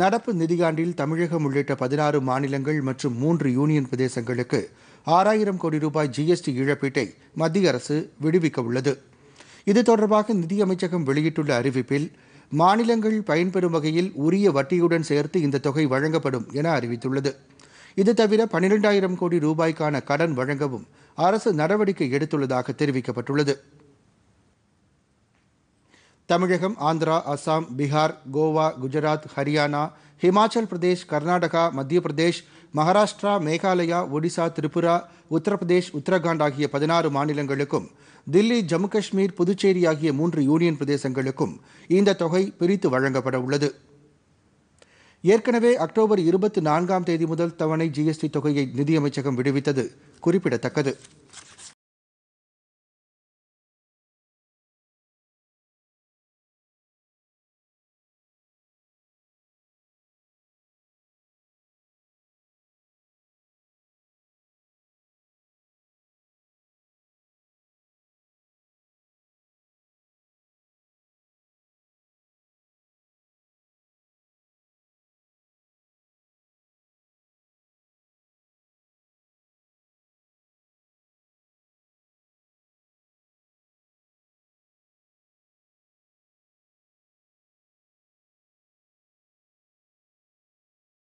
நடப்பு நிதியாண்டில் தமிழகம் உள்ளிட்ட பதினாறு மாநிலங்கள் மற்றும் மூன்று யூனியன் பிரதேசங்களுக்கு ஆறாயிரம் கோடி ரூபாய் ஜிஎஸ்டி இழப்பீட்டை மத்திய அரசு விடுவிக்க உள்ளது இது தொடர்பாக நிதியமைச்சகம் வெளியிட்டுள்ள அறிவிப்பில் மாநிலங்கள் பயன்பெறும் வகையில் உரிய வட்டியுடன் சேர்த்து இந்த தொகை வழங்கப்படும் என அறிவித்துள்ளது இது தவிர பனிரெண்டாயிரம் கோடி ரூபாய்க்கான கடன் வழங்கவும் அரசு நடவடிக்கை எடுத்துள்ளதாக தெரிவிக்கப்பட்டுள்ளது தமிழகம் ஆந்திரா அசாம் பீகார் கோவா குஜராத் ஹரியானா ஹிமாச்சல் பிரதேஷ் கர்நாடகா மத்திய பிரதேஷ் மகாராஷ்டிரா மேகாலயா ஒடிசா திரிபுரா உத்தரப்பிரதேஷ் உத்தரகாண்ட் ஆகிய பதினாறு மாநிலங்களுக்கும் தில்லி ஜம்மு காஷ்மீர் புதுச்சேரி ஆகிய மூன்று யூனியன் பிரதேசங்களுக்கும் இந்த தொகை பிரித்து வழங்கப்பட உள்ளது ஏற்கனவே அக்டோபர் இருபத்தி நான்காம் தேதி முதல் தவணை ஜிஎஸ்டி தொகையை நிதியமைச்சகம் விடுவித்தது குறிப்பிடத்தக்கது